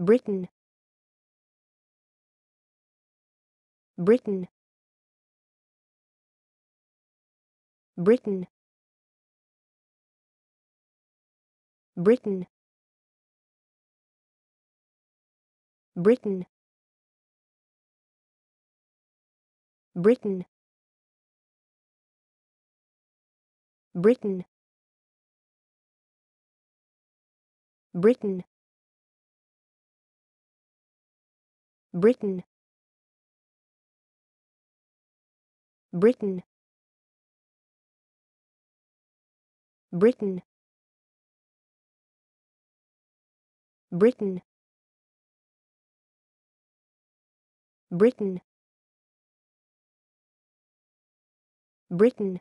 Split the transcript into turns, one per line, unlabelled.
Britain Britain Britain Britain Britain Britain Britain Britain Britain Britain Britain Britain Britain Britain